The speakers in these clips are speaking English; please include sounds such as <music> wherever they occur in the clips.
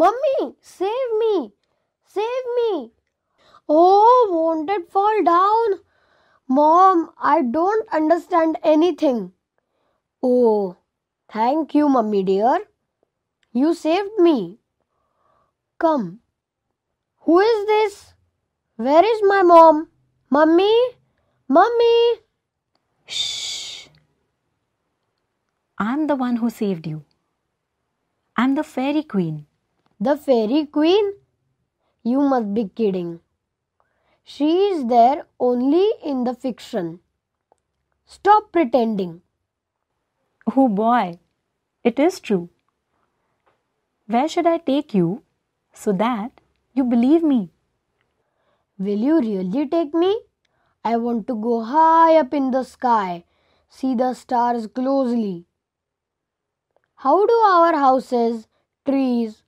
Mummy, save me! Save me! Oh, won't it fall down? Mom, I don't understand anything. Oh, thank you, Mummy dear. You saved me. Come. Who is this? Where is my mom? Mummy? Mummy? Shh. I'm the one who saved you. I'm the fairy queen. The fairy queen? You must be kidding. She is there only in the fiction. Stop pretending. Oh boy, it is true. Where should I take you so that you believe me? Will you really take me? I want to go high up in the sky, see the stars closely. How do our houses, trees,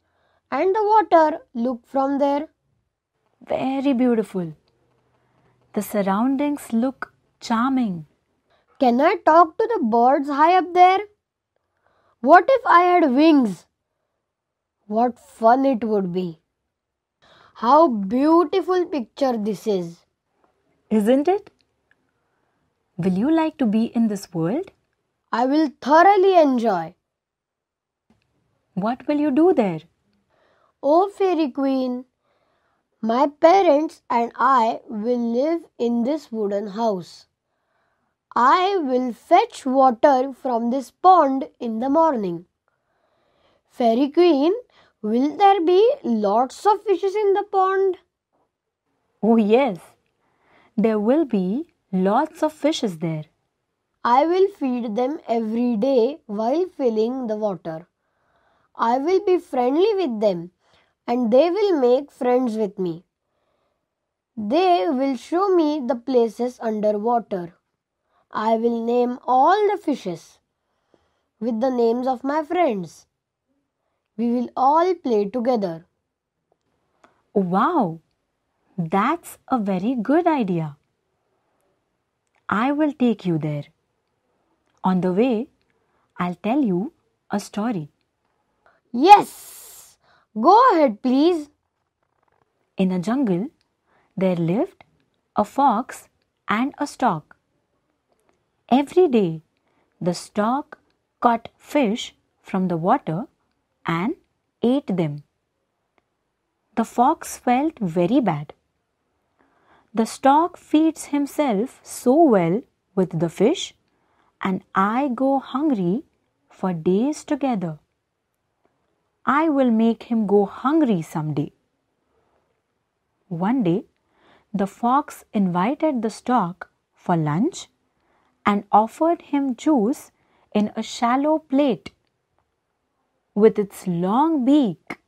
and the water look from there. Very beautiful. The surroundings look charming. Can I talk to the birds high up there? What if I had wings? What fun it would be. How beautiful picture this is. Isn't it? Will you like to be in this world? I will thoroughly enjoy. What will you do there? O oh, fairy queen, my parents and I will live in this wooden house. I will fetch water from this pond in the morning. Fairy queen, will there be lots of fishes in the pond? Oh, yes, there will be lots of fishes there. I will feed them every day while filling the water. I will be friendly with them and they will make friends with me. They will show me the places under water. I will name all the fishes with the names of my friends. We will all play together. Wow, that's a very good idea. I will take you there. On the way, I'll tell you a story. Yes! Go ahead, please. In a jungle, there lived a fox and a stork. Every day, the stork caught fish from the water and ate them. The fox felt very bad. The stork feeds himself so well with the fish, and I go hungry for days together. I will make him go hungry some day. One day, the fox invited the stork for lunch and offered him juice in a shallow plate. With its long beak,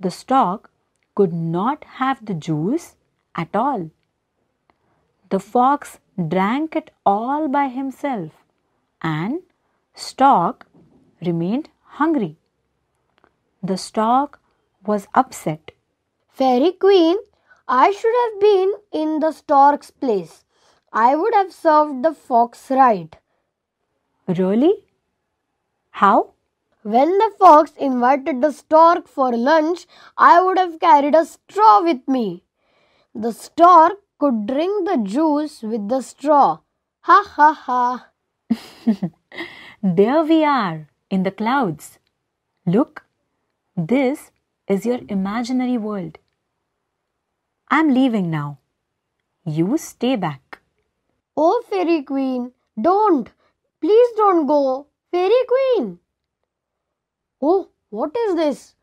the stork could not have the juice at all. The fox drank it all by himself, and stork remained hungry. The stork was upset. Fairy Queen, I should have been in the stork's place. I would have served the fox right. Really? How? When the fox invited the stork for lunch, I would have carried a straw with me. The stork could drink the juice with the straw. Ha ha ha. <laughs> there we are in the clouds. Look, this is your imaginary world. I'm leaving now. You stay back. Oh, Fairy Queen, don't! Please don't go! Fairy Queen! Oh, what is this?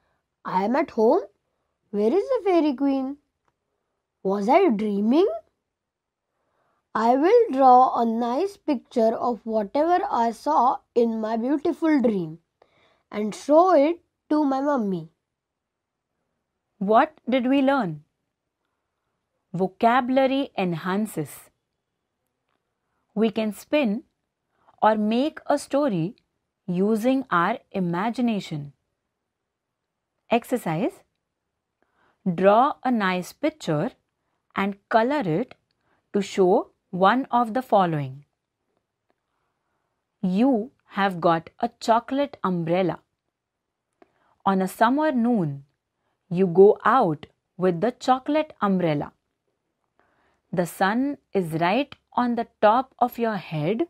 I am at home? Where is the Fairy Queen? Was I dreaming? I will draw a nice picture of whatever I saw in my beautiful dream and show it to my mummy. What did we learn? Vocabulary enhances. We can spin or make a story using our imagination. Exercise Draw a nice picture and color it to show one of the following. You have got a chocolate umbrella. On a summer noon, you go out with the chocolate umbrella. The sun is right on the top of your head,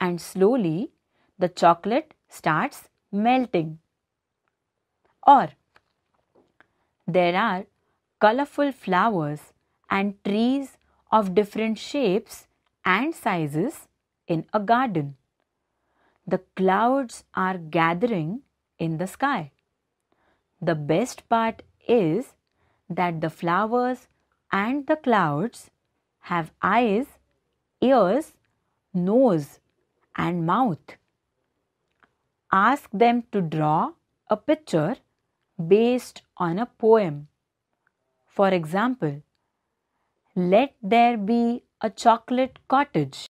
and slowly the chocolate starts melting. Or there are colorful flowers and trees of different shapes and sizes in a garden. The clouds are gathering in the sky. The best part is that the flowers and the clouds have eyes, ears, nose, and mouth. Ask them to draw a picture based on a poem. For example, let there be a chocolate cottage.